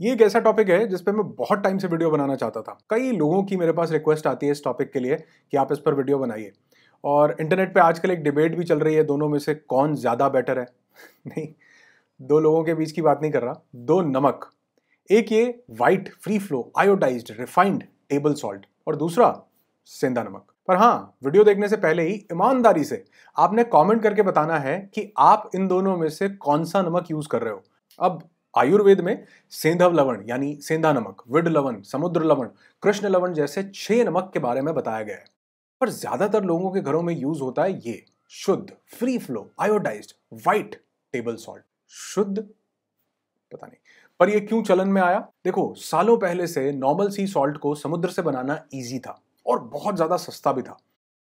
ये एक ऐसा टॉपिक है जिसपे मैं बहुत टाइम से वीडियो बनाना चाहता था कई लोगों की मेरे पास रिक्वेस्ट आती है इस टॉपिक के लिए कि आप इस पर वीडियो बनाइए और इंटरनेट पे आजकल एक डिबेट भी चल रही है दोनों में से कौन ज़्यादा बेटर है नहीं दो लोगों के बीच की बात नहीं कर रहा दो नमक एक ये white free flow iodized refined table salt और दूसरा सेंधा नमक पर हाँ वीडियो देखने से पहले ही ईमानदारी से आपने कमेंट करके बताना है कि आप इन दोनों में से कौन सा नमक यूज़ कर रहे हो अब आयुर्वेद में सेंधव लवण यानी सेंधा नमक विड लवण समुद्र लवण कृष्ण लवण जैसे छह नमक के बारे में बताया गया है पर ज्यादातर लोगों के घरों में यूज होता है ये शुद्ध free flow iodized white table salt शुद्ध पता नहीं पर ये क्यों चलन में आया देखो सालों पहले से नॉर्मल सी सॉल्ट को समुद्र से बनाना ईजी था और बहुत ज्यादा सस्ता भी था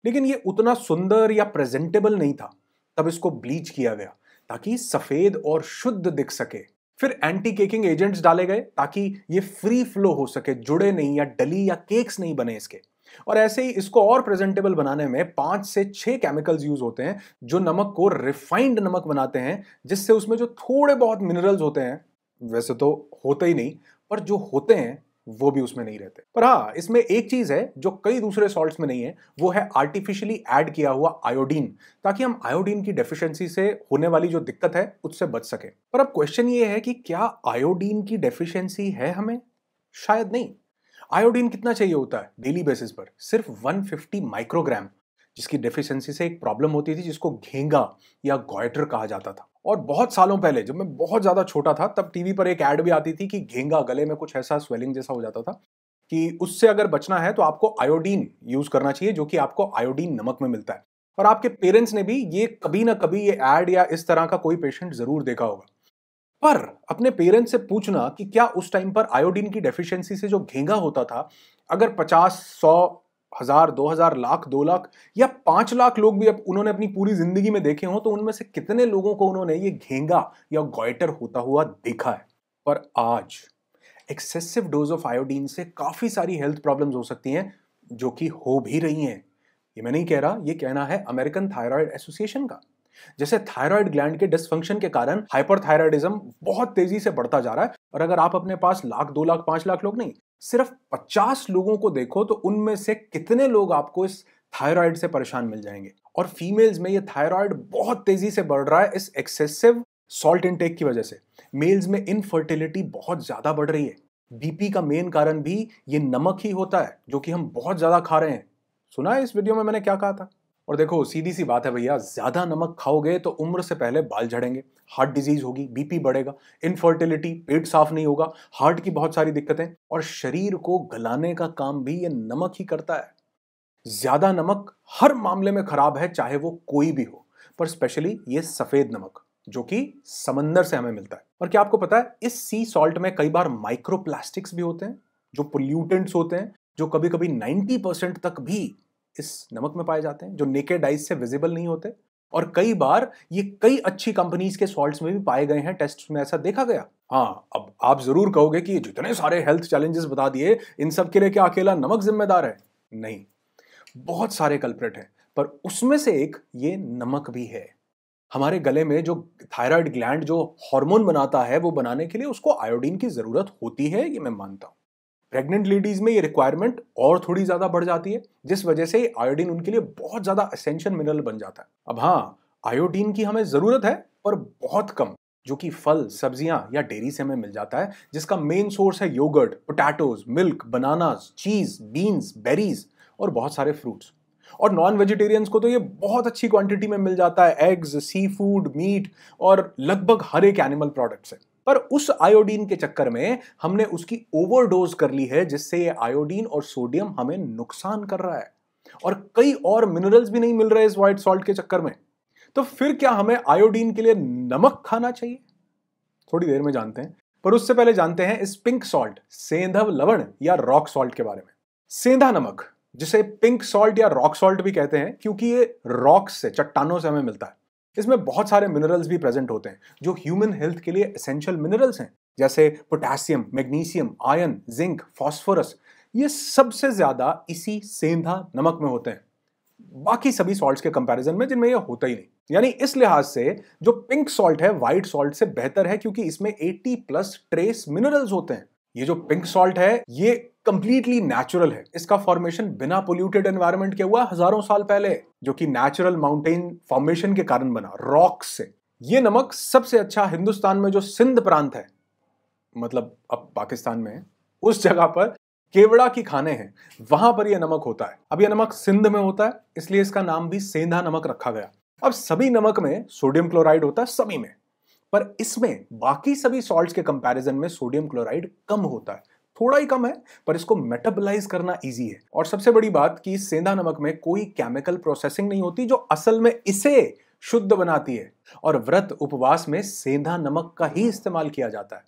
लेकिन ये उतना सुंदर या प्रेजेंटेबल नहीं था तब इसको ब्लीच किया गया ताकि सफेद और शुद्ध दिख सके फिर एंटी केकिंग एजेंट्स डाले गए ताकि ये फ्री फ्लो हो सके जुड़े नहीं या डली या केक्स नहीं बने इसके और ऐसे ही इसको और प्रेजेंटेबल बनाने में पांच से छह केमिकल्स यूज होते हैं जो नमक को रिफाइंड नमक बनाते हैं जिससे उसमें जो थोड़े बहुत मिनरल्स होते हैं वैसे तो होते ही नहीं पर जो होते हैं वो भी उसमें नहीं रहते पर हाँ इसमें एक चीज है जो कई दूसरे सॉल्ट में नहीं है वो है आर्टिफिशियली ऐड किया हुआ आयोडीन ताकि हम आयोडीन की डेफिशिएंसी से होने वाली जो दिक्कत है उससे बच सके पर अब क्वेश्चन ये है कि क्या आयोडीन की डेफिशिएंसी है हमें शायद नहीं आयोडीन कितना चाहिए होता है डेली बेसिस पर सिर्फ 150 माइक्रोग्राम जिसकी डेफिशिएंसी से एक प्रॉब्लम होती थी जिसको घेंगा या गॉयटर कहा जाता था और बहुत सालों पहले जब मैं बहुत ज़्यादा छोटा था तब टीवी पर एक ऐड भी आती थी कि घेंगा गले में कुछ ऐसा स्वेलिंग जैसा हो जाता था कि उससे अगर बचना है तो आपको आयोडीन यूज़ करना चाहिए जो कि आपको आयोडीन नमक में मिलता है और आपके पेरेंट्स ने भी ये कभी ना कभी ये ऐड या इस तरह का कोई पेशेंट ज़रूर देखा होगा पर अपने पेरेंट्स से पूछना कि क्या उस टाइम पर आयोडीन की डेफिशिएंसी से जो घेंगा होता था अगर 50, 100 हजार दो हजार लाख दो लाख या पांच लाख लोग भी अब उन्होंने अपनी पूरी जिंदगी में देखे हों तो उनमें से कितने लोगों को उन्होंने ये घेंगा या गोयटर होता हुआ देखा है पर आज एक्सेसिव डोज ऑफ आयोडीन से काफ़ी सारी हेल्थ प्रॉब्लम्स हो सकती हैं जो कि हो भी रही हैं ये मैं नहीं कह रहा ये कहना है अमेरिकन थायराइड एसोसिएशन का जैसे थायराइड ग्लैंड के डिसफंक्शन के कारण हाइपरथायराइडिज्म बहुत तेजी से बढ़ता जा रहा है और अगर आप अपने पास लाख दो लाख पांच लाख लोग नहीं सिर्फ 50 लोगों को देखो तो उनमें से कितने लोग आपको इस थायराइड से परेशान मिल जाएंगे और फीमेल्स में ये थायराइड बहुत तेजी से बढ़ रहा है इस एक्सेसिव सॉल्ट इनटेक की वजह से मेल्स में इनफर्टिलिटी बहुत ज़्यादा बढ़ रही है बीपी का मेन कारण भी ये नमक ही होता है जो कि हम बहुत ज़्यादा खा रहे हैं सुना है इस वीडियो में मैंने क्या कहा था और देखो सीधी सी बात है भैया ज़्यादा नमक खाओगे तो उम्र से पहले बाल झड़ेंगे हार्ट डिजीज होगी बीपी बढ़ेगा इनफर्टिलिटी पेट साफ नहीं होगा हार्ट की बहुत सारी दिक्कतें और शरीर को गलाने का काम भी ये नमक ही करता है ज़्यादा नमक हर मामले में खराब है चाहे वो कोई भी हो पर स्पेशली ये सफ़ेद नमक जो कि समंदर से हमें मिलता है और क्या आपको पता है इस सी सॉल्ट में कई बार माइक्रोप्लास्टिक्स भी होते हैं जो पोल्यूटेंट्स होते हैं जो कभी कभी 90 तक भी इस नमक में पाए जाते हैं जो नेकेड आइज से विजिबल नहीं होते और कई बार ये कई अच्छी कंपनीज के सॉल्ट में भी पाए गए हैं टेस्ट में ऐसा देखा गया हाँ अब आप जरूर कहोगे कि जितने सारे हेल्थ चैलेंजेस बता दिए इन सब के लिए क्या अकेला नमक जिम्मेदार है नहीं बहुत सारे कल्प्रेट हैं पर उसमें से एक ये नमक भी है हमारे गले में जो थायराइड ग्लैंड जो हार्मोन बनाता है वो बनाने के लिए उसको आयोडीन की ज़रूरत होती है ये मैं मानता हूं प्रेग्नेंट लेडीज़ में ये रिक्वायरमेंट और थोड़ी ज़्यादा बढ़ जाती है जिस वजह से आयोडीन उनके लिए बहुत ज़्यादा असेंशियल मिनरल बन जाता है अब हाँ आयोडीन की हमें ज़रूरत है पर बहुत कम जो कि फल सब्जियां या डेयरी से हमें मिल जाता है जिसका मेन सोर्स है yogurt potatoes milk bananas cheese beans berries और बहुत सारे फ्रूट्स और नॉन वेजिटेरियंस को तो ये बहुत अच्छी क्वांटिटी में मिल जाता है एग्स सी फूड मीट और लगभग हर एक एनिमल प्रोडक्ट से पर उस आयोडीन के चक्कर में हमने उसकी ओवरडोज कर ली है जिससे ये आयोडीन और सोडियम हमें नुकसान कर रहा है और कई और मिनरल्स भी नहीं मिल रहे इस व्हाइट सॉल्ट के चक्कर में तो फिर क्या हमें आयोडीन के लिए नमक खाना चाहिए थोड़ी देर में जानते हैं पर उससे पहले जानते हैं इस पिंक सॉल्ट सेंधव लवण या रॉक सॉल्ट के बारे में सेंधा नमक जिसे पिंक सॉल्ट या रॉक सॉल्ट भी कहते हैं क्योंकि ये रॉक से चट्टानों से हमें मिलता है इसमें बहुत सारे मिनरल्स भी प्रेजेंट होते हैं जो ह्यूमन हेल्थ के लिए एसेंशियल मिनरल्स हैं जैसे potassium magnesium iron zinc phosphorus ये सबसे ज़्यादा इसी सेंधा नमक में होते हैं बाकी सभी सॉल्ट्स के कंपैरिजन में जिनमें ये होता ही नहीं यानी इस लिहाज से जो पिंक सॉल्ट है व्हाइट सॉल्ट से बेहतर है क्योंकि इसमें 80 प्लस ट्रेस मिनरल्स होते हैं ये जो पिंक सॉल्ट है ये कंप्लीटली नेचुरल है इसका फॉर्मेशन बिना पोल्यूटेड एनवायरमेंट के हुआ हजारों साल पहले जो कि नेचुरल माउंटेन फॉर्मेशन के कारण बना रॉक से ये नमक सबसे अच्छा हिंदुस्तान में जो सिंध प्रांत है मतलब अब पाकिस्तान में उस जगह पर केवड़ा की खाने हैं वहां पर यह नमक होता है अब यह नमक सिंध में होता है इसलिए इसका नाम भी सेंधा नमक रखा गया अब सभी नमक में सोडियम क्लोराइड होता है सभी में पर इसमें बाकी सभी सॉल्ट्स के कंपैरिजन में सोडियम क्लोराइड कम होता है थोड़ा ही कम है पर इसको मेटाबलाइज करना इजी है और सबसे बड़ी बात कि सेंधा नमक में कोई केमिकल प्रोसेसिंग नहीं होती जो असल में इसे शुद्ध बनाती है और व्रत उपवास में सेंधा नमक का ही इस्तेमाल किया जाता है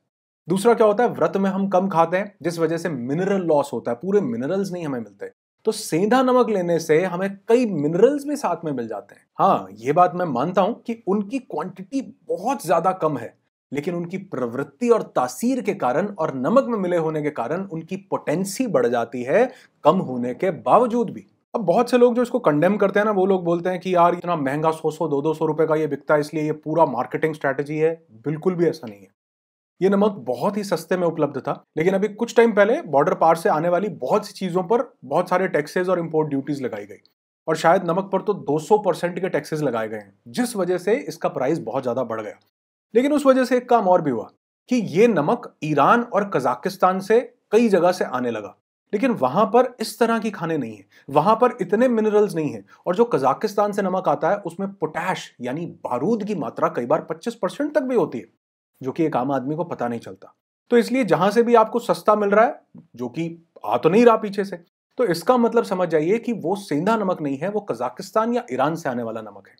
दूसरा क्या होता है व्रत में हम कम खाते हैं जिस वजह से मिनरल लॉस होता है पूरे मिनरल्स नहीं हमें मिलते तो सेंधा नमक लेने से हमें कई मिनरल्स भी साथ में मिल जाते हैं हाँ ये बात मैं मानता हूं कि उनकी क्वांटिटी बहुत ज्यादा कम है लेकिन उनकी प्रवृत्ति और तासीर के कारण और नमक में मिले होने के कारण उनकी पोटेंसी बढ़ जाती है कम होने के बावजूद भी अब बहुत से लोग जो इसको कंडेम करते हैं ना वो लोग बोलते हैं कि यार इतना महंगा सौ सौ दो दो सौ रुपए का ये बिकता है इसलिए ये पूरा मार्केटिंग स्ट्रेटेजी है बिल्कुल भी ऐसा नहीं है ये नमक बहुत ही सस्ते में उपलब्ध था लेकिन अभी कुछ टाइम पहले बॉर्डर पार से आने वाली बहुत सी चीज़ों पर बहुत सारे टैक्सेज और इम्पोर्ट ड्यूटीज लगाई गई और शायद नमक पर तो 200 परसेंट के टैक्सेस लगाए गए हैं जिस वजह से इसका प्राइस बहुत ज़्यादा बढ़ गया लेकिन उस वजह से एक काम और भी हुआ कि ये नमक ईरान और कजाकिस्तान से कई जगह से आने लगा लेकिन वहां पर इस तरह की खाने नहीं है वहां पर इतने मिनरल्स नहीं है और जो कजाकिस्तान से नमक आता है उसमें पोटैश यानी बारूद की मात्रा कई बार 25 परसेंट तक भी होती है जो कि एक आम आदमी को पता नहीं चलता तो इसलिए जहां से भी आपको सस्ता मिल रहा है जो कि आ तो नहीं रहा पीछे से तो इसका मतलब समझ जाइए कि वो सेंधा नमक नहीं है वो कजाकिस्तान या ईरान से आने वाला नमक है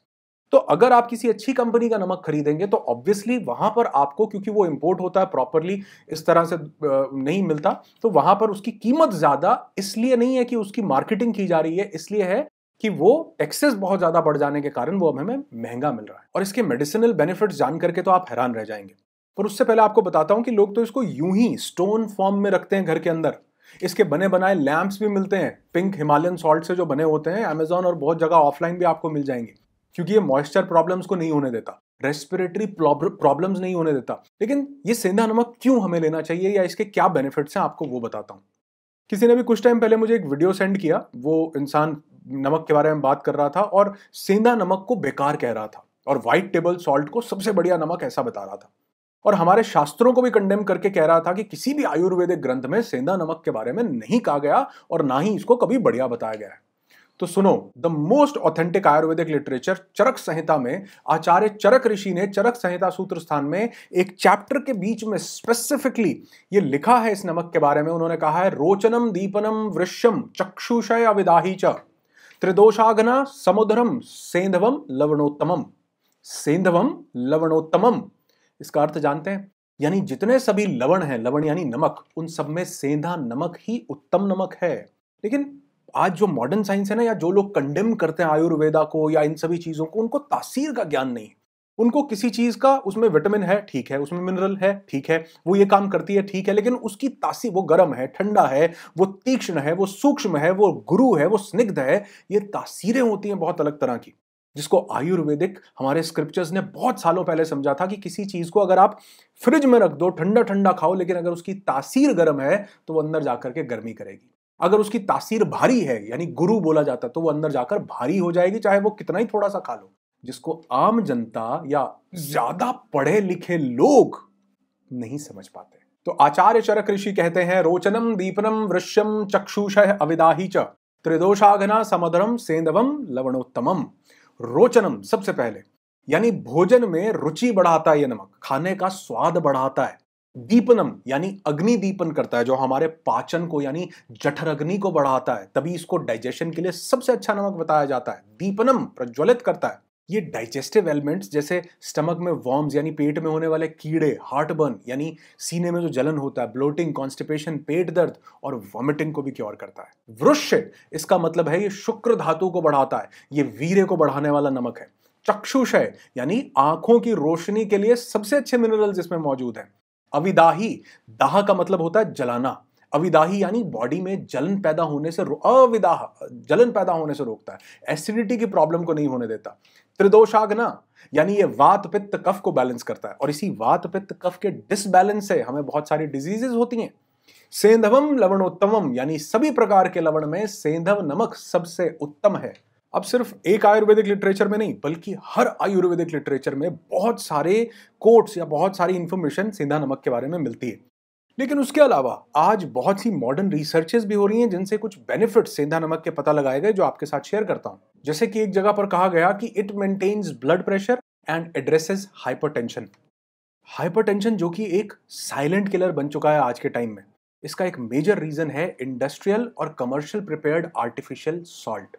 तो अगर आप किसी अच्छी कंपनी का नमक खरीदेंगे तो ऑब्वियसली वहां पर आपको क्योंकि वो इंपोर्ट होता है प्रॉपरली इस तरह से नहीं मिलता तो वहां पर उसकी कीमत ज्यादा इसलिए नहीं है कि उसकी मार्केटिंग की जा रही है इसलिए है कि वो टैक्सेस बहुत ज्यादा बढ़ जाने के कारण वो अब हमें महंगा मिल रहा है और इसके मेडिसिनल बेनिफिट्स जान करके तो आप हैरान रह जाएंगे पर उससे पहले आपको बताता हूँ कि लोग तो इसको यूं ही स्टोन फॉर्म में रखते हैं घर के अंदर इसके बने बनाए लैंप्स भी मिलते हैं पिंक हिमालयन सॉल्ट से जो बने होते हैं अमेजोन और बहुत जगह ऑफलाइन भी आपको मिल जाएंगे क्योंकि ये मॉइस्चर प्रॉब्लम्स को नहीं होने देता रेस्पिरेटरी प्रॉब्लम्स नहीं होने देता लेकिन ये सेंधा नमक क्यों हमें लेना चाहिए या इसके क्या बेनिफिट्स हैं आपको वो बताता हूँ किसी ने भी कुछ टाइम पहले मुझे एक वीडियो सेंड किया वो इंसान नमक के बारे में बात कर रहा था और सेंधा नमक को बेकार कह रहा था और वाइट टेबल सॉल्ट को सबसे बढ़िया नमक ऐसा बता रहा था और हमारे शास्त्रों को भी कंडेम करके कह रहा था कि किसी भी आयुर्वेदिक ग्रंथ में सेंधा नमक के बारे में नहीं कहा गया और ना ही इसको कभी बढ़िया बताया गया है तो सुनो the most authentic Ayurvedic literature Charak Samhita में आचार्य चरक ऋषि ने चरक संहिता सूत्र स्थान में एक चैप्टर के बीच में स्पेसिफिकली ये लिखा है इस नमक के बारे में उन्होंने कहा है रोचनम दीपनम वृश्यम चक्षुषय अविदाही च त्रिदोषागना समुद्रम सेंधवम लवणोत्तमम सेंधवम लवणोत्तमम इसका अर्थ जानते हैं यानी जितने सभी लवण हैं लवण यानी नमक उन सब में सेंधा नमक ही उत्तम नमक है लेकिन आज जो मॉडर्न साइंस है ना या जो लोग कंडेम करते हैं आयुर्वेदा को या इन सभी चीज़ों को उनको तासीर का ज्ञान नहीं उनको किसी चीज़ का उसमें विटामिन है ठीक है उसमें मिनरल है ठीक है वो ये काम करती है ठीक है लेकिन उसकी तासीर वो गर्म है ठंडा है वो तीक्ष्ण है वो सूक्ष्म है वो गुरु है वो स्निग्ध है ये तासीरें होती हैं बहुत अलग तरह की जिसको आयुर्वेदिक हमारे स्क्रिप्चर्स ने बहुत सालों पहले समझा था कि किसी चीज़ को अगर आप फ्रिज में रख दो ठंडा ठंडा खाओ लेकिन अगर उसकी तासीर गर्म है तो वो अंदर जाकर के गर्मी करेगी अगर उसकी तासीर भारी है यानी गुरु बोला जाता तो वो अंदर जाकर भारी हो जाएगी चाहे वो कितना ही थोड़ा सा खा लो जिसको आम जनता या ज्यादा पढ़े लिखे लोग नहीं समझ पाते तो आचार्य चरक ऋषि कहते हैं रोचनम दीपनम वृश्यम चक्षुष अविदाही च त्रिदोषाघना समधरम सेंदवम लवणोत्तमम रोचनम सबसे पहले यानी भोजन में रुचि बढ़ाता है यह नमक खाने का स्वाद बढ़ाता है दीपनम यानी अग्नि दीपन करता है जो हमारे पाचन को यानी जठर अग्नि को बढ़ाता है तभी इसको डाइजेशन के लिए सबसे अच्छा नमक बताया जाता है दीपनम प्रज्वलित करता है ये डाइजेस्टिव एलिमेंट्स जैसे स्टमक में वॉर्म्स यानी पेट में होने वाले कीड़े हार्ट बर्न यानी सीने में जो जलन होता है ब्लोटिंग कॉन्स्टिपेशन पेट दर्द और वॉमिटिंग को भी क्योर करता है वृक्ष इसका मतलब है ये शुक्र धातु को बढ़ाता है ये वीरे को बढ़ाने वाला नमक है चक्षुषय यानी आंखों की रोशनी के लिए सबसे अच्छे मिनरल्स इसमें मौजूद हैं अविदाही दाह का मतलब होता है जलाना अविदाही यानी बॉडी में जलन पैदा होने से अविदाह जलन पैदा होने से रोकता है एसिडिटी की प्रॉब्लम को नहीं होने देता त्रिदोषाग्ना यानी ये वात पित्त कफ को बैलेंस करता है और इसी वात पित्त कफ के डिसबैलेंस से हमें बहुत सारी डिजीजेज होती हैं सेंधवम लवणोत्तमम यानी सभी प्रकार के लवण में सेंधव नमक सबसे उत्तम है अब सिर्फ एक आयुर्वेदिक लिटरेचर में नहीं बल्कि हर आयुर्वेदिक लिटरेचर में बहुत सारे कोट्स या बहुत सारी इन्फॉर्मेशन सेंधा नमक के बारे में मिलती है लेकिन उसके अलावा आज बहुत सी मॉडर्न रिसर्चेस भी हो रही हैं जिनसे कुछ बेनिफिट सेंधा नमक के पता लगाए गए जो आपके साथ शेयर करता हूं जैसे कि एक जगह पर कहा गया कि it maintains blood pressure and addresses hypertension hypertension जो कि एक साइलेंट किलर बन चुका है आज के टाइम में इसका एक मेजर रीजन है इंडस्ट्रियल और कमर्शियल प्रिपेयर्ड आर्टिफिशियल सॉल्ट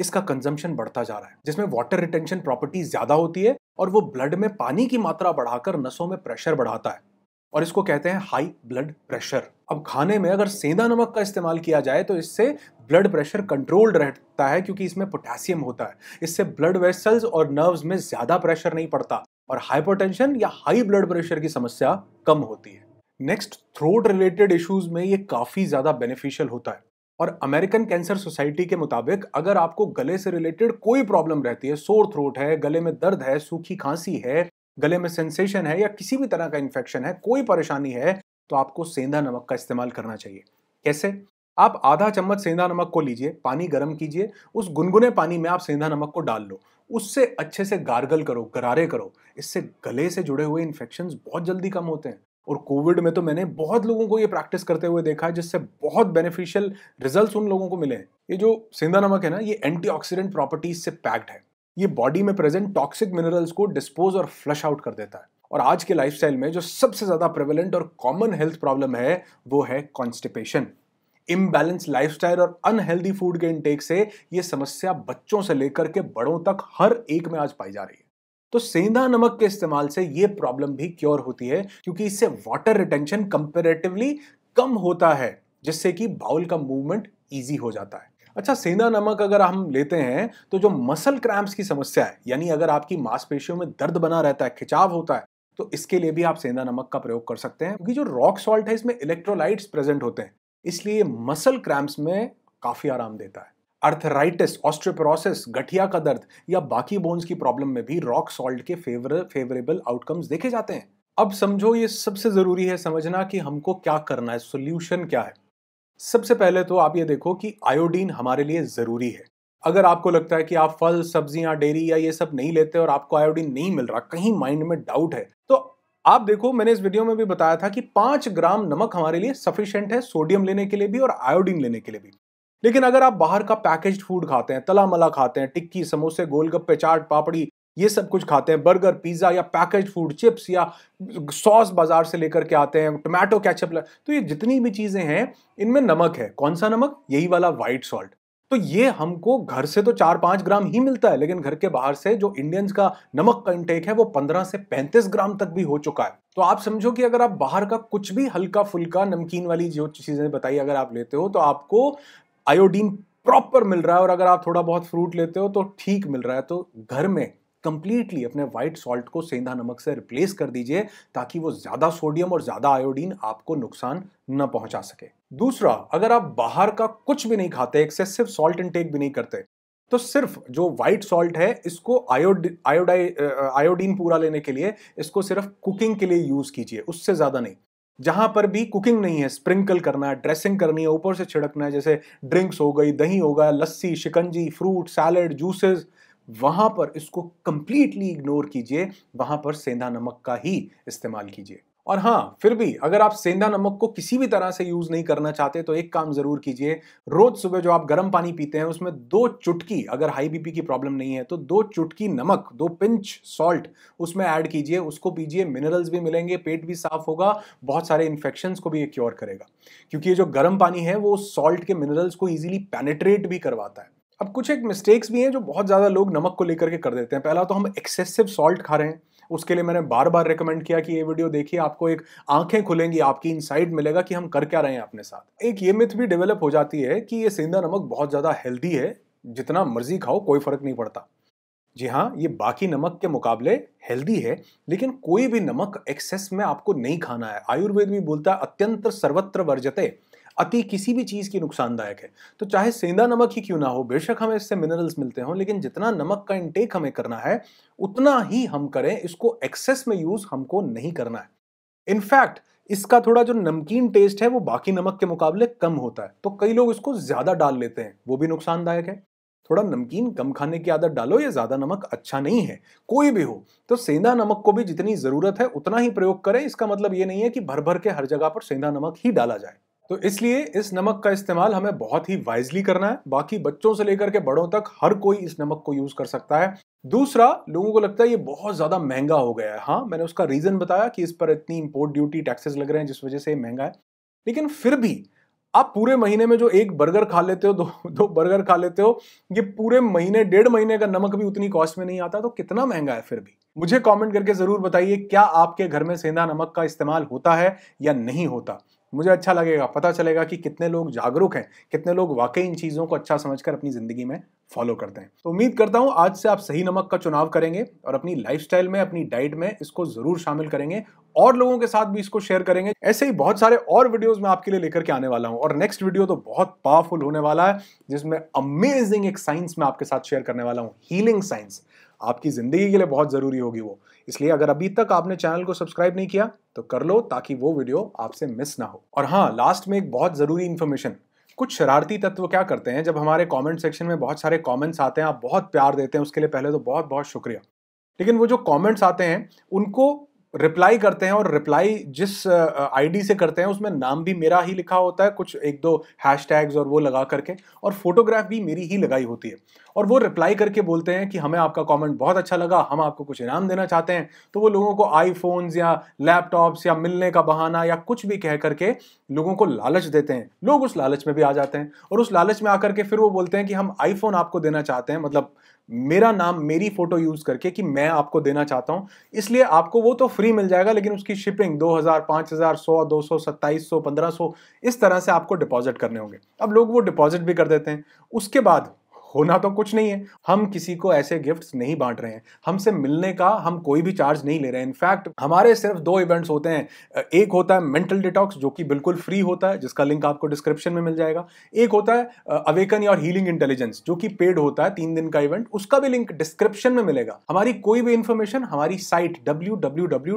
इसका कंजम्पशन बढ़ता जा रहा है जिसमें वाटर रिटेंशन प्रॉपर्टी ज्यादा होती है और वो ब्लड में पानी की मात्रा बढ़ाकर नसों में प्रेशर बढ़ाता है और इसको कहते हैं हाई ब्लड प्रेशर अब खाने में अगर सेंधा नमक का इस्तेमाल किया जाए तो इससे ब्लड प्रेशर कंट्रोल्ड रहता है क्योंकि इसमें पोटेशियम होता है इससे ब्लड वेसल्स और नर्व्स में ज़्यादा प्रेशर नहीं पड़ता और हाइपोटेंशन या हाई ब्लड प्रेशर की समस्या कम होती है नेक्स्ट थ्रोट रिलेटेड इश्यूज में ये काफ़ी ज़्यादा बेनिफिशियल होता है और अमेरिकन कैंसर सोसाइटी के मुताबिक अगर आपको गले से रिलेटेड कोई प्रॉब्लम रहती है सोर थ्रोट है गले में दर्द है सूखी खांसी है गले में सेंसेशन है या किसी भी तरह का इन्फेक्शन है कोई परेशानी है तो आपको सेंधा नमक का इस्तेमाल करना चाहिए कैसे आप आधा चम्मच सेंधा नमक को लीजिए पानी गर्म कीजिए उस गुनगुने पानी में आप सेंधा नमक को डाल लो उससे अच्छे से गार्गल करो गरारे करो इससे गले से जुड़े हुए इन्फेक्शन बहुत जल्दी कम होते हैं और कोविड में तो मैंने बहुत लोगों को ये प्रैक्टिस करते हुए देखा है जिससे बहुत बेनिफिशियल रिजल्ट्स उन लोगों को मिले हैं ये जो सेंधा नमक है ना ये एंटीऑक्सीडेंट प्रॉपर्टीज से पैक्ड है ये बॉडी में प्रेजेंट टॉक्सिक मिनरल्स को डिस्पोज और फ्लश आउट कर देता है और आज के लाइफ में जो सबसे ज़्यादा प्रेवलेंट और कॉमन हेल्थ प्रॉब्लम है वो है कॉन्स्टिपेशन इम्बैलेंस स्टाइल और अनहेल्दी फूड के इनटेक से ये समस्या बच्चों से लेकर के बड़ों तक हर एक में आज पाई जा रही है तो सेंधा नमक के इस्तेमाल से ये प्रॉब्लम भी क्योर होती है क्योंकि इससे वाटर रिटेंशन कंपेरेटिवली कम होता है जिससे कि बाउल का मूवमेंट ईजी हो जाता है अच्छा सेंधा नमक अगर हम लेते हैं तो जो मसल क्रैम्प्स की समस्या है यानी अगर आपकी मांसपेशियों में दर्द बना रहता है खिंचाव होता है तो इसके लिए भी आप सेंधा नमक का प्रयोग कर सकते हैं क्योंकि जो रॉक सॉल्ट है इसमें इलेक्ट्रोलाइट्स प्रेजेंट होते हैं इसलिए मसल क्रैम्प्स में काफ़ी आराम देता है अर्थराइटिस ऑस्ट्रोपोरोसिस गठिया का दर्द या बाकी बोन्स की प्रॉब्लम में भी रॉक सॉल्ट के फेवर फेवरेबल आउटकम्स देखे जाते हैं अब समझो ये सबसे ज़रूरी है समझना कि हमको क्या करना है सोल्यूशन क्या है सबसे पहले तो आप ये देखो कि आयोडीन हमारे लिए ज़रूरी है अगर आपको लगता है कि आप फल सब्जियां डेयरी या ये सब नहीं लेते और आपको आयोडीन नहीं मिल रहा कहीं माइंड में डाउट है तो आप देखो मैंने इस वीडियो में भी बताया था कि पांच ग्राम नमक हमारे लिए सफिशियंट है सोडियम लेने के लिए भी और आयोडीन लेने के लिए भी लेकिन अगर आप बाहर का पैकेज फूड खाते हैं तला मला खाते हैं टिक्की समोसे गोलगप्पे चाट पापड़ी ये सब कुछ खाते हैं बर्गर पिज्ज़ा या पैकेज फूड चिप्स या सॉस बाजार से लेकर के आते हैं टोमेटो कैचअप तो ये जितनी भी चीज़ें हैं इनमें नमक है कौन सा नमक यही वाला वाइट सॉल्ट तो ये हमको घर से तो चार पाँच ग्राम ही मिलता है लेकिन घर के बाहर से जो इंडियंस का नमक का इंटेक है वो पंद्रह से पैंतीस ग्राम तक भी हो चुका है तो आप समझो कि अगर आप बाहर का कुछ भी हल्का फुल्का नमकीन वाली जो चीज़ें बताई अगर आप लेते हो तो आपको आयोडीन प्रॉपर मिल रहा है और अगर आप थोड़ा बहुत फ्रूट लेते हो तो ठीक मिल रहा है तो घर में कंप्लीटली अपने व्हाइट सॉल्ट को सेंधा नमक से रिप्लेस कर दीजिए ताकि वो ज़्यादा सोडियम और ज़्यादा आयोडीन आपको नुकसान न पहुंचा सके दूसरा अगर आप बाहर का कुछ भी नहीं खाते एक्सेसिव सॉल्ट इनटेक भी नहीं करते तो सिर्फ जो व्हाइट सॉल्ट है इसको आयोड आयोडाई आयोडीन पूरा लेने के लिए इसको सिर्फ कुकिंग के लिए यूज़ कीजिए उससे ज़्यादा नहीं जहां पर भी कुकिंग नहीं है स्प्रिंकल करना है ड्रेसिंग करनी है ऊपर से छिड़कना है जैसे ड्रिंक्स हो गई दही हो गया लस्सी शिकंजी फ्रूट सैलड जूसेस वहां पर इसको कंप्लीटली इग्नोर कीजिए वहां पर सेंधा नमक का ही इस्तेमाल कीजिए और हाँ फिर भी अगर आप सेंधा नमक को किसी भी तरह से यूज़ नहीं करना चाहते तो एक काम ज़रूर कीजिए रोज़ सुबह जो आप गर्म पानी पीते हैं उसमें दो चुटकी अगर हाई बीपी की प्रॉब्लम नहीं है तो दो चुटकी नमक दो पिंच सॉल्ट उसमें ऐड कीजिए उसको पीजिए मिनरल्स भी मिलेंगे पेट भी साफ होगा बहुत सारे इन्फेक्शन को भी ये क्योर करेगा क्योंकि ये जो गर्म पानी है वो सॉल्ट के मिनरल्स को ईजिली पेनेट्रेट भी करवाता है अब कुछ एक मिस्टेक्स भी हैं जो बहुत ज़्यादा लोग नमक को लेकर के कर देते हैं पहला तो हम एक्सेसिव सॉल्ट खा रहे हैं उसके लिए मैंने बार बार रिकमेंड किया कि ये वीडियो देखिए आपको एक आंखें खुलेंगी आपकी इनसाइट मिलेगा कि हम कर क्या रहे हैं अपने साथ एक ये मिथ भी डेवलप हो जाती है कि ये सेंधा नमक बहुत ज़्यादा हेल्दी है जितना मर्जी खाओ कोई फर्क नहीं पड़ता जी हाँ ये बाकी नमक के मुकाबले हेल्दी है लेकिन कोई भी नमक एक्सेस में आपको नहीं खाना है आयुर्वेद भी बोलता है अत्यंत सर्वत्र वर्जते अति किसी भी चीज़ की नुकसानदायक है तो चाहे सेंधा नमक ही क्यों ना हो बेशक हमें इससे मिनरल्स मिलते हों लेकिन जितना नमक का इनटेक हमें करना है उतना ही हम करें इसको एक्सेस में यूज़ हमको नहीं करना है इनफैक्ट इसका थोड़ा जो नमकीन टेस्ट है वो बाकी नमक के मुकाबले कम होता है तो कई लोग इसको ज़्यादा डाल लेते हैं वो भी नुकसानदायक है थोड़ा नमकीन कम खाने की आदत डालो या ज़्यादा नमक अच्छा नहीं है कोई भी हो तो सेंधा नमक को भी जितनी ज़रूरत है उतना ही प्रयोग करें इसका मतलब ये नहीं है कि भर भर के हर जगह पर सेंधा नमक ही डाला जाए तो इसलिए इस नमक का इस्तेमाल हमें बहुत ही वाइजली करना है बाकी बच्चों से लेकर के बड़ों तक हर कोई इस नमक को यूज़ कर सकता है दूसरा लोगों को लगता है ये बहुत ज़्यादा महंगा हो गया है हाँ मैंने उसका रीज़न बताया कि इस पर इतनी इम्पोर्ट ड्यूटी टैक्सेस लग रहे हैं जिस वजह से महंगा है लेकिन फिर भी आप पूरे महीने में जो एक बर्गर खा लेते हो दो दो बर्गर खा लेते हो ये पूरे महीने डेढ़ महीने का नमक भी उतनी कॉस्ट में नहीं आता तो कितना महंगा है फिर भी मुझे कमेंट करके ज़रूर बताइए क्या आपके घर में सेंधा नमक का इस्तेमाल होता है या नहीं होता मुझे अच्छा लगेगा पता चलेगा कि कितने लोग जागरूक हैं कितने लोग वाकई इन चीज़ों को अच्छा समझकर अपनी ज़िंदगी में फॉलो करते हैं तो उम्मीद करता हूँ आज से आप सही नमक का चुनाव करेंगे और अपनी लाइफ में अपनी डाइट में इसको ज़रूर शामिल करेंगे और लोगों के साथ भी इसको शेयर करेंगे ऐसे ही बहुत सारे और वीडियोस मैं आपके लिए लेकर के आने वाला हूँ और नेक्स्ट वीडियो तो बहुत पावरफुल होने वाला है जिसमें अमेजिंग एक साइंस मैं आपके साथ शेयर करने वाला हूँ हीलिंग साइंस आपकी ज़िंदगी के लिए बहुत ज़रूरी होगी वो इसलिए अगर अभी तक आपने चैनल को सब्सक्राइब नहीं किया तो कर लो ताकि वो वीडियो आपसे मिस ना हो और हाँ लास्ट में एक बहुत ज़रूरी इन्फॉर्मेशन कुछ शरारती तत्व क्या करते हैं जब हमारे कमेंट सेक्शन में बहुत सारे कमेंट्स आते हैं आप बहुत प्यार देते हैं उसके लिए पहले तो बहुत बहुत शुक्रिया लेकिन वो जो कमेंट्स आते हैं उनको रिप्लाई करते हैं और रिप्लाई जिस आईडी से करते हैं उसमें नाम भी मेरा ही लिखा होता है कुछ एक दो हैश और वो लगा करके और फोटोग्राफ भी मेरी ही लगाई होती है और वो रिप्लाई करके बोलते हैं कि हमें आपका कमेंट बहुत अच्छा लगा हम आपको कुछ इनाम देना चाहते हैं तो वो लोगों को आईफोन्स या लैपटॉप्स या मिलने का बहाना या कुछ भी कह करके लोगों को लालच देते हैं लोग उस लालच में भी आ जाते हैं और उस लालच में आकर के फिर वो बोलते हैं कि हम आईफोन आपको देना चाहते हैं मतलब मेरा नाम मेरी फोटो यूज करके कि मैं आपको देना चाहता हूं इसलिए आपको वो तो फ्री मिल जाएगा लेकिन उसकी शिपिंग 2000, 5000, 100, 200, 2700, 1500 इस तरह से आपको डिपॉजिट करने होंगे अब लोग वो डिपॉजिट भी कर देते हैं उसके बाद होना तो कुछ नहीं है हम किसी को ऐसे गिफ्ट्स नहीं बांट रहे हैं हमसे मिलने का हम कोई भी चार्ज नहीं ले रहे हैं इनफैक्ट हमारे सिर्फ दो इवेंट्स होते हैं एक होता है मेंटल डिटॉक्स जो कि बिल्कुल फ्री होता है जिसका लिंक आपको डिस्क्रिप्शन में मिल जाएगा एक होता है अवेकन और हीलिंग इंटेलिजेंस जो कि पेड होता है तीन दिन का इवेंट उसका भी लिंक डिस्क्रिप्शन में मिलेगा हमारी कोई भी इंफॉर्मेशन हमारी साइट डब्ल्यू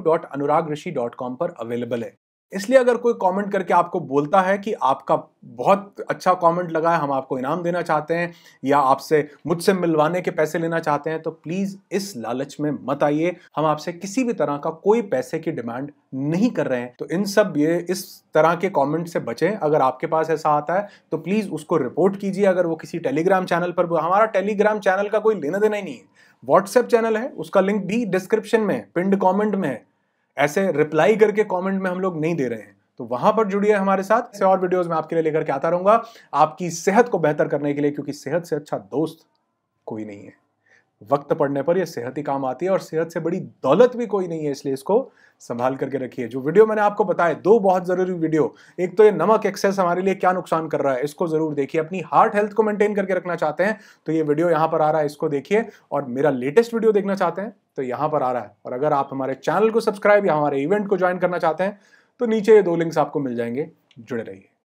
पर अवेलेबल है इसलिए अगर कोई कमेंट करके आपको बोलता है कि आपका बहुत अच्छा कमेंट लगा है हम आपको इनाम देना चाहते हैं या आपसे मुझसे मिलवाने के पैसे लेना चाहते हैं तो प्लीज़ इस लालच में मत आइए हम आपसे किसी भी तरह का कोई पैसे की डिमांड नहीं कर रहे हैं तो इन सब ये इस तरह के कमेंट से बचें अगर आपके पास ऐसा आता है तो प्लीज़ उसको रिपोर्ट कीजिए अगर वो किसी टेलीग्राम चैनल पर हमारा टेलीग्राम चैनल का कोई लेना देना ही नहीं है व्हाट्सएप चैनल है उसका लिंक भी डिस्क्रिप्शन में पिंड कॉमेंट में है ऐसे रिप्लाई करके कॉमेंट में हम लोग नहीं दे रहे हैं तो वहां पर जुड़िए हमारे साथ ऐसे और वीडियोस में आपके लिए लेकर के आता रहूंगा आपकी सेहत को बेहतर करने के लिए क्योंकि सेहत से अच्छा दोस्त कोई नहीं है वक्त पड़ने पर यह ही काम आती है और सेहत से बड़ी दौलत भी कोई नहीं है इसलिए इसको संभाल करके रखिए जो वीडियो मैंने आपको बताए दो बहुत ज़रूरी वीडियो एक तो ये नमक एक्सेस हमारे लिए क्या नुकसान कर रहा है इसको ज़रूर देखिए अपनी हार्ट हेल्थ को मेंटेन करके रखना चाहते हैं तो ये वीडियो यहाँ पर आ रहा है इसको देखिए और मेरा लेटेस्ट वीडियो देखना चाहते हैं तो यहाँ पर आ रहा है और अगर आप हमारे चैनल को सब्सक्राइब या हमारे इवेंट को ज्वाइन करना चाहते हैं तो नीचे ये दो लिंक्स आपको मिल जाएंगे जुड़े रहिए